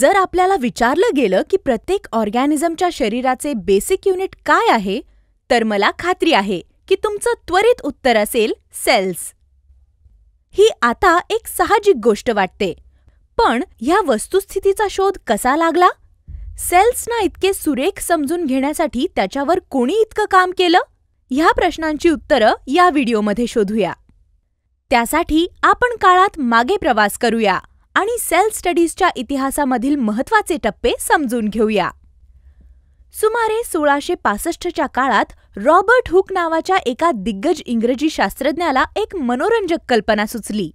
जर आपल्याला विचारलं गेलं की प्रत्येक ऑर्गॅनिझमच्या शरीराचे बेसिक युनिट काय आहे तर मला खात्री आहे की तुमचं त्वरित उत्तर असेल सेल्स ही आता एक साहजिक गोष्ट वाटते पण ह्या वस्तुस्थितीचा शोध कसा लागला सेल्सना इतके सुरेख समजून घेण्यासाठी त्याच्यावर कोणी इतकं काम केलं ह्या प्रश्नांची उत्तरं या व्हिडिओमध्ये शोधूया त्यासाठी आपण काळात मागे प्रवास करूया आणि सेल्फ स्टडीजच्या इतिहासामधील महत्वाचे टप्पे समजून घेऊया सुमारे सोळाशे पासष्टच्या काळात रॉबर्ट हुक नावाच्या एका दिग्गज इंग्रजी शास्त्रज्ञाला एक मनोरंजक कल्पना सुचली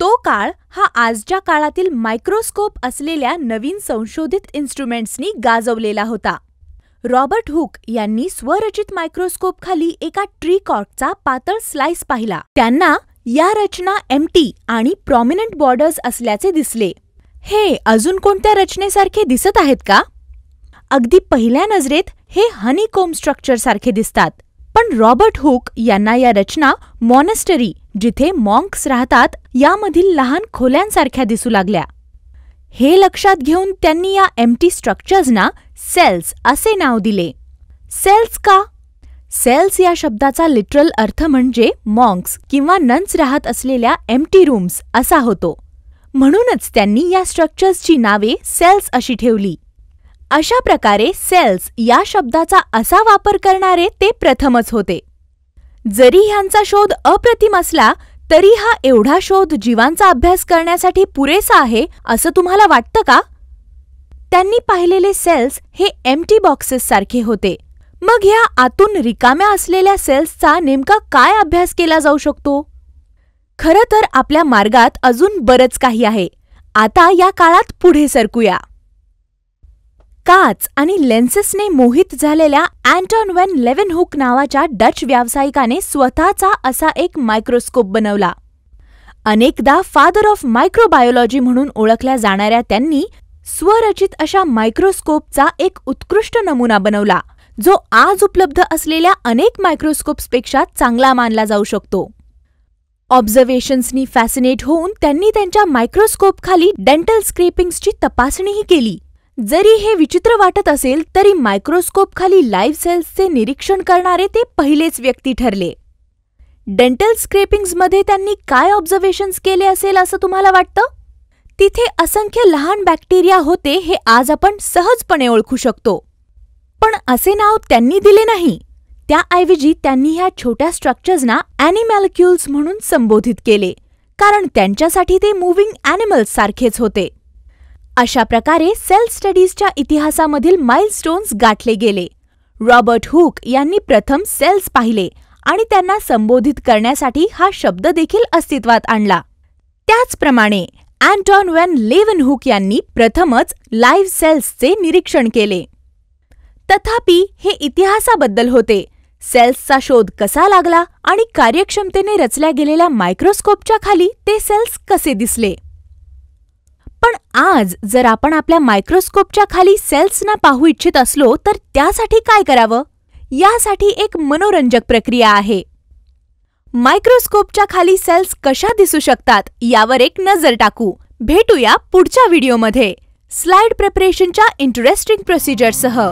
तो काळ हा आजच्या काळातील मायक्रोस्कोप असलेल्या नवीन संशोधित इन्स्ट्रुमेंट्सनी गाजवलेला होता रॉबर्ट हुक यांनी स्वरचित मायक्रोस्कोपखाली एका ट्री कॉर्कचा पातळ स्लाइस पाहिला त्यांना या रचना एमटी आणि प्रॉमिनंट बॉर्डर्स असल्याचे दिसले हे अजून कोणत्या रचनेसारखे दिसत आहेत का अगदी पहिल्या नजरेत हे हनीकोम स्ट्रक्चरसारखे दिसतात पण रॉबर्ट हुक यांना या रचना मॉनेस्टरी जिथे मॉन्क्स राहतात यामधील लहान खोल्यांसारख्या दिसू लागल्या हे लक्षात घेऊन त्यांनी या एमटी स्ट्रक्चर्सना सेल्स असे नाव दिले सेल्स का सेल्स या शब्दाचा लिटरल अर्थ म्हणजे मॉन्क्स किंवा नन्स राहत असलेल्या एम्प्टी रूम्स असा होतो म्हणूनच त्यांनी या स्ट्रक्चर्सची नावे सेल्स अशी ठेवली अशा प्रकारे सेल्स या शब्दाचा असा वापर करणारे ते प्रथमच होते जरी ह्यांचा शोध अप्रतिम असला तरी हा एवढा शोध जीवांचा अभ्यास करण्यासाठी पुरेसा आहे असं तुम्हाला वाटतं का त्यांनी पाहिलेले सेल्स हे एम्प्टी बॉक्सेस सारखे होते मग ह्या आतून रिकाम्या असलेल्या सेल्सचा नेमका काय अभ्यास केला जाऊ शकतो खरं तर आपल्या मार्गात अजून बरंच काही आहे आता या काळात पुढे सरकूया काच आणि लेन्सेसने मोहित झालेल्या अँटॉन वेन हुक नावाच्या डच व्यावसायिकाने स्वतःचा असा एक मायक्रोस्कोप बनवला अनेकदा फादर ऑफ मायक्रोबायोलॉजी म्हणून ओळखल्या जाणाऱ्या त्यांनी स्वरचित अशा मायक्रोस्कोपचा एक उत्कृष्ट नमुना बनवला जो आज उपलब्ध असलेल्या अनेक मायक्रोस्कोप्सपेक्षा चांगला मानला जाऊ शकतो ऑब्झर्वेशन्सनी फॅसिनेट होऊन त्यांनी त्यांच्या मायक्रोस्कोपखाली डेंटल स्क्रेपिंग्सची तपासणीही केली जरी हे विचित्र वाटत असेल तरी मायक्रोस्कोपखाली लाईव्ह सेल्सचे निरीक्षण करणारे ते पहिलेच व्यक्ती ठरले डेंटल स्क्रेपिंग्समध्ये त्यांनी काय ऑब्झर्वेशन्स केले असेल असं तुम्हाला वाटतं तिथे असंख्य लहान बॅक्टेरिया होते हे आज आपण सहजपणे ओळखू शकतो पण असे नाव त्यांनी दिले नाही त्याऐवजी त्यांनी ह्या छोट्या स्ट्रक्चर्सना अॅनिमॅलक्युल्स म्हणून संबोधित केले कारण त्यांच्यासाठी ते मुव्हिंग अॅनिमल्स सारखेच होते अशा प्रकारे सेल स्टडीजच्या इतिहासामधील माइलस्टोन्स गाठले गेले रॉबर्ट हुक यांनी प्रथम सेल्स पाहिले आणि त्यांना संबोधित करण्यासाठी हा शब्द देखील अस्तित्वात आणला त्याचप्रमाणे अँटॉन वॅन लेवन हुक यांनी प्रथमच लाईव्ह सेल्सचे निरीक्षण केले तथापि हे इतिहासाबद्दल होते सेल्सचा शोध कसा लागला आणि कार्यक्षमतेने रचल्या गेलेल्या मायक्रोस्कोपच्या खाली ते सेल्स कसे दिसले पण आज जर आपण आपल्या मायक्रोस्कोपच्या खाली सेल्सना पाहू इच्छित असलो तर त्यासाठी काय करावं यासाठी एक मनोरंजक प्रक्रिया आहे मायक्रोस्कोपच्या खाली सेल्स कशा दिसू शकतात यावर एक नजर टाकू भेटूया पुढच्या व्हिडिओमध्ये स्लाइड प्रिपरेशनच्या इंटरेस्टिंग प्रोसिजरसह